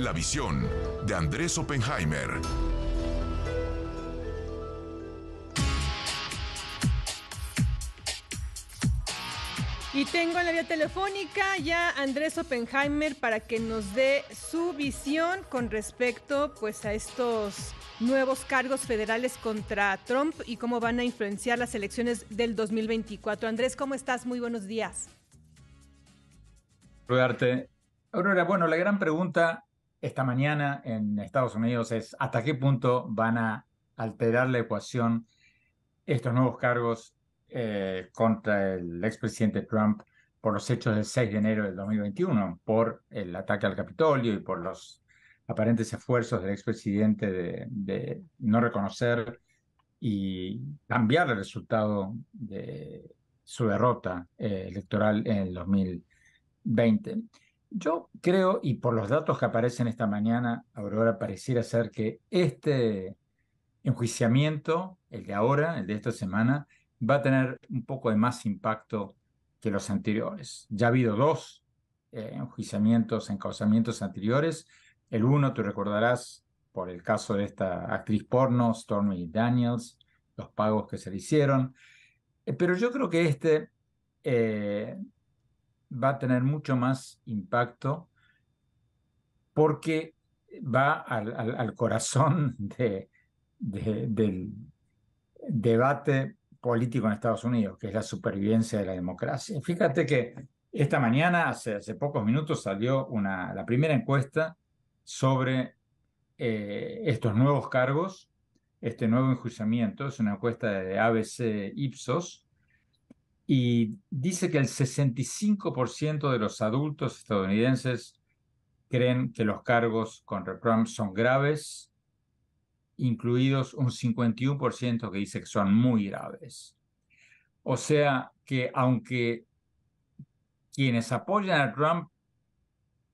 La visión de Andrés Oppenheimer. Y tengo en la vía telefónica ya Andrés Oppenheimer para que nos dé su visión con respecto pues a estos nuevos cargos federales contra Trump y cómo van a influenciar las elecciones del 2024. Andrés, ¿cómo estás? Muy buenos días. Aurora, bueno, la gran pregunta esta mañana en Estados Unidos es hasta qué punto van a alterar la ecuación estos nuevos cargos eh, contra el expresidente Trump por los hechos del 6 de enero del 2021, por el ataque al Capitolio y por los aparentes esfuerzos del expresidente de, de no reconocer y cambiar el resultado de su derrota eh, electoral en el 2020. Yo creo, y por los datos que aparecen esta mañana, Aurora, pareciera ser que este enjuiciamiento, el de ahora, el de esta semana, va a tener un poco de más impacto que los anteriores. Ya ha habido dos eh, enjuiciamientos, encauzamientos anteriores. El uno, tú recordarás, por el caso de esta actriz porno, Stormy Daniels, los pagos que se le hicieron. Eh, pero yo creo que este eh, va a tener mucho más impacto porque va al, corazón del debate político en Estados Unidos, que es la supervivencia de la democracia. Fíjate que esta mañana, hace, pocos minutos, salió una, la primera encuesta sobre eh, estos nuevos cargos, este nuevo enjuiciamiento. Es una encuesta de ABC Ipsos y dice que el 65% de los adultos estadounidenses creen que los cargos contra Trump son graves, incluidos un 51% que dice que son muy graves. O sea que aunque quienes apoyan a Trump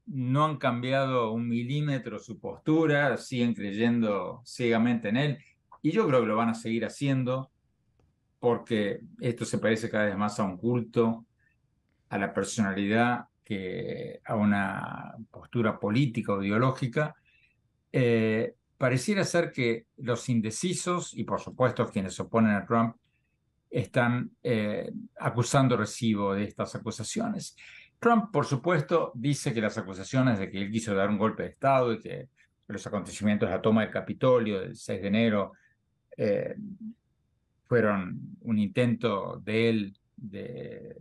no han cambiado un milímetro su postura, siguen creyendo ciegamente en él, y yo creo que lo van a seguir haciendo, porque esto se parece cada vez más a un culto, a la personalidad, que a una postura política o ideológica, eh, pareciera ser que los indecisos, y por supuesto quienes se oponen a Trump, están eh, acusando recibo de estas acusaciones. Trump, por supuesto, dice que las acusaciones de que él quiso dar un golpe de Estado y que los acontecimientos de la toma del Capitolio del 6 de enero eh, fueron un intento de él de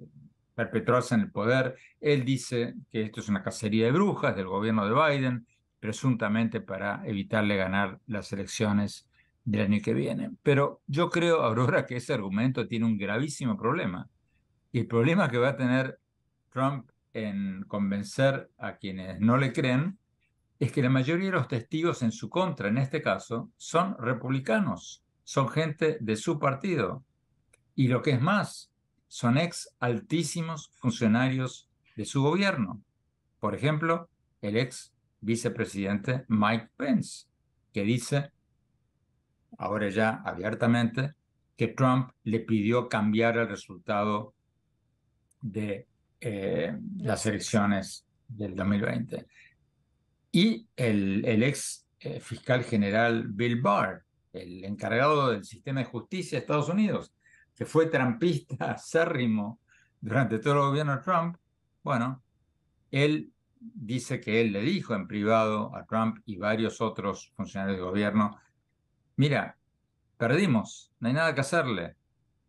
perpetuarse en el poder. Él dice que esto es una cacería de brujas del gobierno de Biden, presuntamente para evitarle ganar las elecciones del año que viene. Pero yo creo, Aurora, que ese argumento tiene un gravísimo problema. Y el problema que va a tener Trump en convencer a quienes no le creen es que la mayoría de los testigos en su contra, en este caso, son republicanos son gente de su partido. Y lo que es más, son ex altísimos funcionarios de su gobierno. Por ejemplo, el ex vicepresidente Mike Pence, que dice, ahora ya abiertamente, que Trump le pidió cambiar el resultado de eh, las elecciones del 2020. Y el, ex eh, fiscal general Bill Barr, el encargado del sistema de justicia de Estados Unidos, que fue trampista acérrimo durante todo el gobierno de Trump, bueno, él dice que él le dijo en privado a Trump y varios otros funcionarios del gobierno, mira, perdimos, no hay nada que hacerle.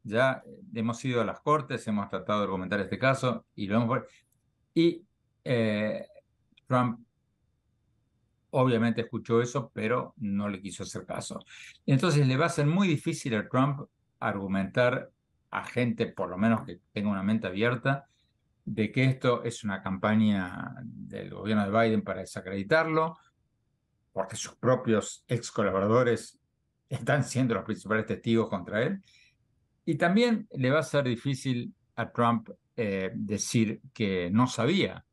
Ya hemos ido a las cortes, hemos tratado de argumentar este caso y lo hemos... Y eh, Trump obviamente escuchó eso, pero no le quiso hacer caso. Entonces le va a ser muy difícil a Trump argumentar a gente, por lo menos que tenga una mente abierta, de que esto es una campaña del gobierno de Biden para desacreditarlo, porque sus propios ex colaboradores están siendo los principales testigos contra él. Y también le va a ser difícil a Trump eh, decir que no sabía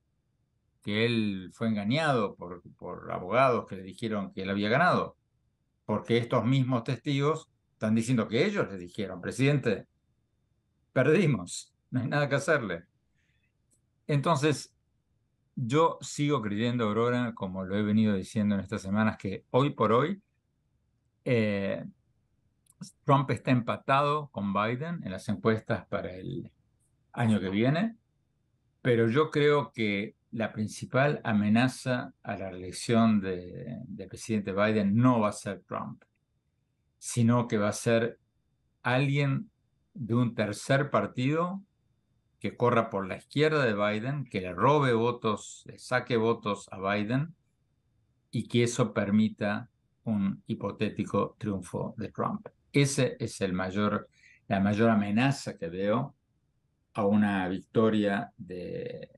que él fue engañado por, por abogados que le dijeron que él había ganado, porque estos mismos testigos están diciendo que ellos le dijeron, presidente, perdimos, no hay nada que hacerle. Entonces, yo sigo creyendo, Aurora, como lo he venido diciendo en estas semanas, que hoy por hoy eh, Trump está empatado con Biden en las encuestas para el año que viene, pero yo creo que la principal amenaza a la reelección del de presidente Biden no va a ser Trump, sino que va a ser alguien de un tercer partido que corra por la izquierda de Biden, que le robe votos, le saque votos a Biden y que eso permita un hipotético triunfo de Trump. Ese es el mayor, la mayor amenaza que veo a una victoria de,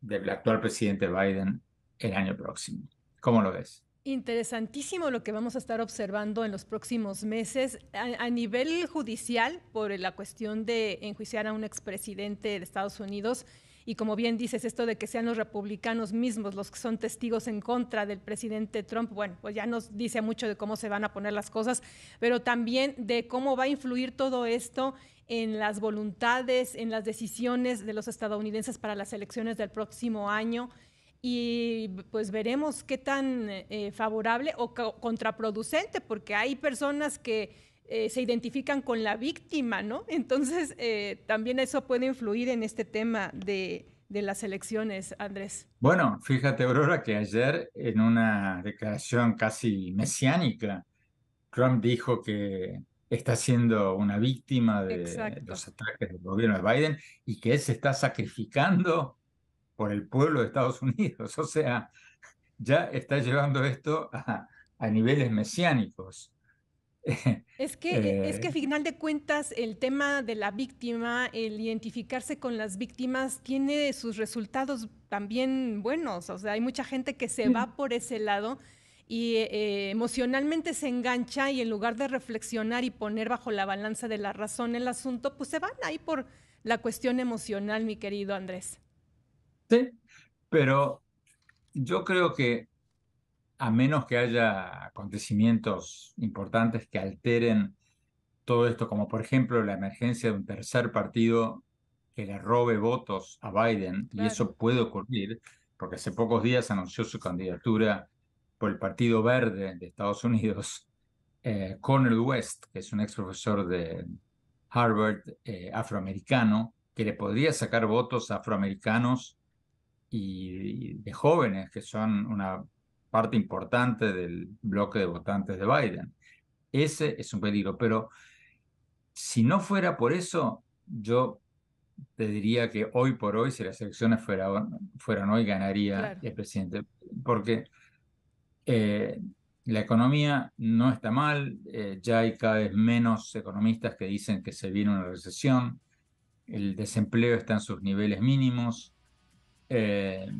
del actual presidente Biden el año próximo. ¿Cómo lo ves? Interesantísimo lo que vamos a estar observando en los próximos meses a, nivel judicial por la cuestión de enjuiciar a un expresidente de Estados Unidos. Y como bien dices, esto de que sean los republicanos mismos los que son testigos en contra del presidente Trump, bueno, pues ya nos dice mucho de cómo se van a poner las cosas, pero también de cómo va a influir todo esto en las voluntades, en las decisiones de los estadounidenses para las elecciones del próximo año y pues veremos qué tan eh, favorable o contraproducente, porque hay personas que eh, se identifican con la víctima, ¿no? Entonces, eh, también eso puede influir en este tema de, las elecciones, Andrés. Bueno, fíjate, Aurora, que ayer en una declaración casi mesiánica, Trump dijo que está siendo una víctima de los ataques del gobierno de Biden y que él se está sacrificando por el pueblo de Estados Unidos. O sea, ya está llevando esto a niveles mesiánicos. Es que, e, es que eh, final de cuentas el tema de la víctima, el identificarse con las víctimas, tiene sus resultados también buenos. O sea, hay mucha gente que se va por ese lado y eh, emocionalmente se engancha y en lugar de reflexionar y poner bajo la balanza de la razón el asunto, pues se van ahí por la cuestión emocional, mi querido Andrés. Sí, pero yo creo que a menos que haya acontecimientos importantes que alteren todo esto, como por ejemplo la emergencia de un tercer partido que le robe votos a Biden, y eso puede ocurrir, porque hace pocos días anunció su candidatura por el Partido Verde de Estados Unidos, eh, West, que es un ex profesor de Harvard eh, afroamericano, que le podría sacar votos a afroamericanos y de jóvenes, que son una parte importante del bloque de votantes de Biden. Ese es un peligro, pero si no fuera por eso, yo te diría que hoy por hoy, si las elecciones fueran, fueran hoy, ganaría el presidente, porque eh, la economía no está mal, eh, ya hay cada vez menos economistas que dicen que se viene una recesión, el desempleo está en sus niveles mínimos. Eh,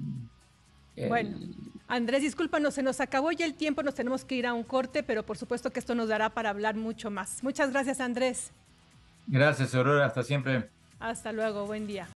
bueno. Eh, Andrés, discúlpanos, se nos acabó ya el tiempo, nos tenemos que ir a un corte, pero por supuesto que esto nos dará para hablar mucho más. Muchas gracias, Andrés. Gracias, Aurora, hasta siempre. Hasta luego, buen día.